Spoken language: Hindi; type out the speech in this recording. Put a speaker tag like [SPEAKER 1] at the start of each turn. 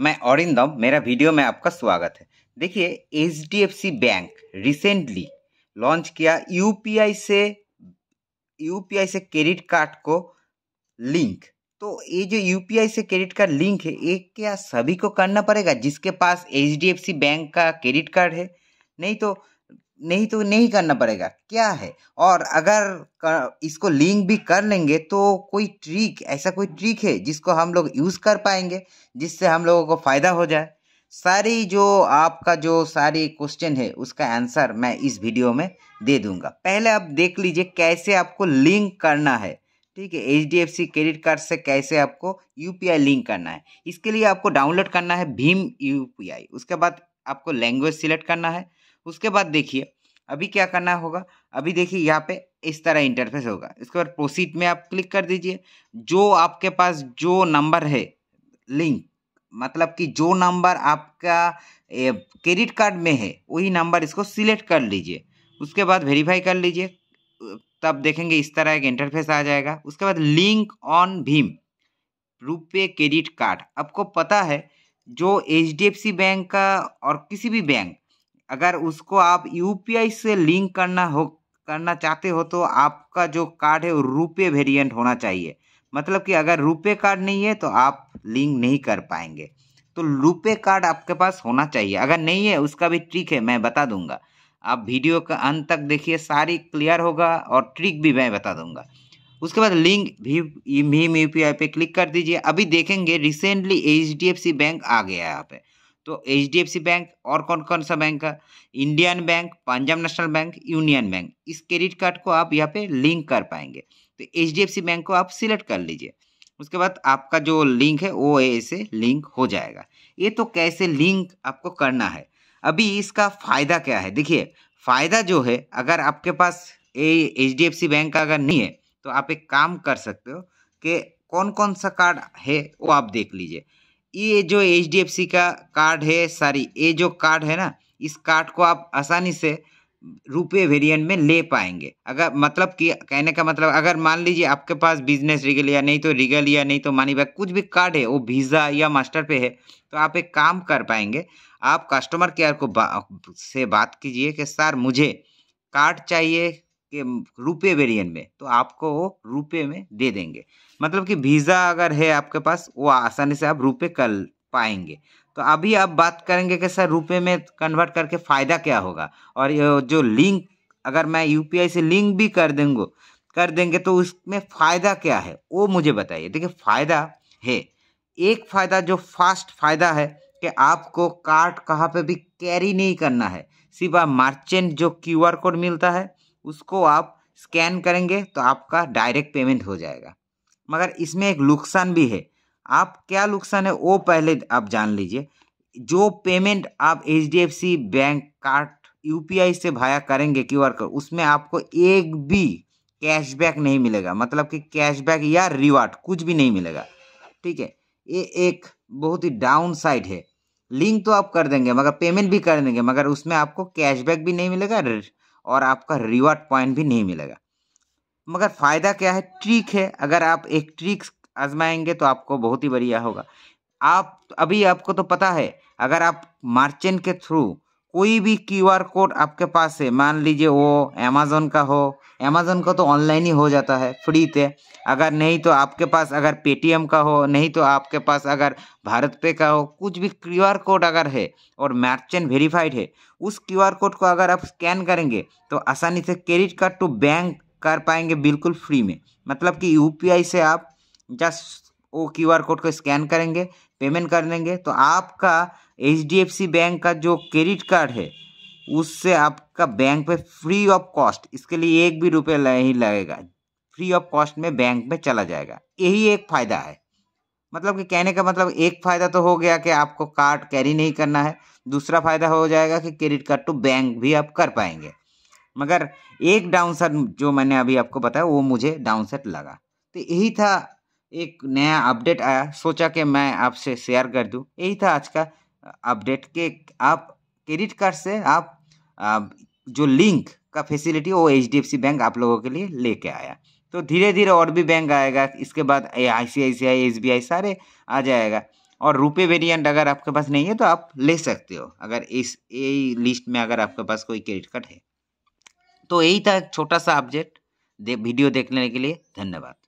[SPEAKER 1] मैं औरिंदम मेरा वीडियो में आपका स्वागत है देखिए एच बैंक रिसेंटली लॉन्च किया यूपीआई से यूपीआई से क्रेडिट कार्ड को लिंक तो ये जो यूपीआई से क्रेडिट कार्ड लिंक है ये क्या सभी को करना पड़ेगा जिसके पास एच बैंक का क्रेडिट कार्ड है नहीं तो नहीं तो नहीं करना पड़ेगा क्या है और अगर इसको लिंक भी कर लेंगे तो कोई ट्रिक ऐसा कोई ट्रिक है जिसको हम लोग यूज़ कर पाएंगे जिससे हम लोगों को फ़ायदा हो जाए सारी जो आपका जो सारी क्वेश्चन है उसका आंसर मैं इस वीडियो में दे दूंगा पहले आप देख लीजिए कैसे आपको लिंक करना है ठीक है H D F C credit card से कैसे आपको यू पी आई लिंक करना है इसके लिए आपको डाउनलोड करना है भीम यू पी आई उसके बाद आपको लैंग्वेज सिलेक्ट करना है उसके बाद देखिए अभी क्या करना होगा अभी देखिए यहाँ पे इस तरह इंटरफेस होगा इसके बाद प्रोसीड में आप क्लिक कर दीजिए जो आपके पास जो नंबर है लिंक मतलब कि जो नंबर आपका क्रेडिट कार्ड में है वही नंबर इसको सिलेक्ट कर लीजिए उसके बाद वेरीफाई कर लीजिए तब देखेंगे इस तरह एक इंटरफेस आ जाएगा उसके बाद लिंक ऑन भीम रुपे क्रेडिट कार्ड आपको पता है जो एच बैंक का और किसी भी बैंक अगर उसको आप यू से लिंक करना हो करना चाहते हो तो आपका जो कार्ड है वो रुपये वेरियंट होना चाहिए मतलब कि अगर रुपये कार्ड नहीं है तो आप लिंक नहीं कर पाएंगे तो रुपये कार्ड आपके पास होना चाहिए अगर नहीं है उसका भी ट्रिक है मैं बता दूंगा आप वीडियो का अंत तक देखिए सारी क्लियर होगा और ट्रिक भी मैं बता दूंगा उसके बाद लिंक भी भीम यू पी आई पे क्लिक कर दीजिए अभी देखेंगे recently H D F C bank आ गया है यहाँ पे तो एच बैंक और कौन कौन सा बैंक है Indian bank Punjab national bank union bank इस क्रेडिट कार्ड को आप यहाँ पे लिंक कर पाएंगे तो एच बैंक को आप सिलेक्ट कर लीजिए उसके बाद आपका जो लिंक है वो ऐसे लिंक हो जाएगा ये तो कैसे लिंक आपको करना है अभी इसका फ़ायदा क्या है देखिए फ़ायदा जो है अगर आपके पास H D F C bank अगर नहीं है तो आप एक काम कर सकते हो कि कौन कौन सा कार्ड है वो आप देख लीजिए ये जो एच का कार्ड है सारी ये जो कार्ड है ना इस कार्ड को आप आसानी से रुपये वेरिएंट में ले पाएंगे अगर मतलब कि कहने का मतलब अगर मान लीजिए आपके पास बिजनेस रिगल या नहीं तो रिगल या नहीं तो मानी बैग कुछ भी कार्ड है वो वीज़ा या मास्टर पे है तो आप एक काम कर पाएंगे आप कस्टमर केयर को बा, से बात कीजिए कि सर मुझे कार्ड चाहिए के रुपए वेरियन में तो आपको वो रुपए में दे देंगे मतलब कि वीज़ा अगर है आपके पास वो आसानी से आप रुपए कर पाएंगे तो अभी आप बात करेंगे कि सर रुपए में कन्वर्ट करके फ़ायदा क्या होगा और जो लिंक अगर मैं यूपीआई से लिंक भी कर देंगे कर देंगे तो उसमें फ़ायदा क्या है वो मुझे बताइए देखिए फ़ायदा है एक फ़ायदा जो फास्ट फ़ायदा है कि आपको कार्ड कहाँ पे भी कैरी नहीं करना है सिवा मार्चेंट जो क्यूआर कोड मिलता है उसको आप स्कैन करेंगे तो आपका डायरेक्ट पेमेंट हो जाएगा मगर इसमें एक नुकसान भी है आप क्या नुकसान है वो पहले आप जान लीजिए जो पेमेंट आप H D F C bank card UPI से भाया करेंगे क्यू आर कोड उसमें आपको एक भी कैशबैक नहीं मिलेगा मतलब कि कैशबैक या रिवार्ड कुछ भी नहीं मिलेगा ठीक है ये एक बहुत ही डाउन साइड है लिंक तो आप कर देंगे मगर पेमेंट भी कर देंगे मगर उसमें आपको कैशबैक भी नहीं मिलेगा और आपका रिवार्ड पॉइंट भी नहीं मिलेगा मगर फ़ायदा क्या है ट्रिक है अगर आप एक ट्रिक आजमाएंगे तो आपको बहुत ही बढ़िया होगा आप अभी आपको तो पता है अगर आप मार्चेंट के थ्रू कोई भी क्यू आर कोड आपके पास है मान लीजिए वो अमेज़ोन का हो अमेज़ोन का तो ऑनलाइन ही हो जाता है फ्री थे अगर नहीं तो आपके पास अगर पेटीएम का हो नहीं तो आपके पास अगर भारत पे का हो कुछ भी क्यू आर कोड अगर है और मर्चेंट वेरीफाइड है उस क्यू आर कोड को अगर आप स्कैन करेंगे तो आसानी से क्रेडिट कार्ड टू बैंक कर पाएंगे बिल्कुल फ्री में मतलब कि यू से आप जस्ट वो क्यू आर कोड को स्कैन करेंगे पेमेंट कर देंगे तो आपका एच बैंक का जो क्रेडिट कार्ड है उससे आपका बैंक पे फ्री ऑफ कॉस्ट इसके लिए एक भी रुपये नहीं लगेगा फ्री ऑफ कॉस्ट में बैंक में चला जाएगा यही एक फ़ायदा है मतलब कि कहने का मतलब एक फ़ायदा तो हो गया कि आपको कार्ड कैरी नहीं करना है दूसरा फ़ायदा हो जाएगा कि क्रेडिट कार्ड टू तो बैंक भी आप कर पाएंगे मगर एक डाउन सेट जो मैंने अभी आपको बताया वो मुझे डाउनसेट लगा तो यही था एक नया अपडेट आया सोचा कि मैं आपसे शेयर कर दूं यही था आज का अपडेट के आप क्रेडिट कार्ड से आप, जो लिंक का फैसिलिटी वो एच बैंक आप लोगों के लिए लेके आया तो धीरे धीरे और भी बैंक आएगा इसके बाद आई सी आई सी आई एस बी आई सारे आ जाएगा और रुपए वेरिएंट अगर आपके पास नहीं है तो आप ले सकते हो अगर इस यही लिस्ट में अगर आपके पास कोई क्रेडिट कार्ड है तो यही था छोटा सा अपडेट दे, वीडियो देखने के लिए धन्यवाद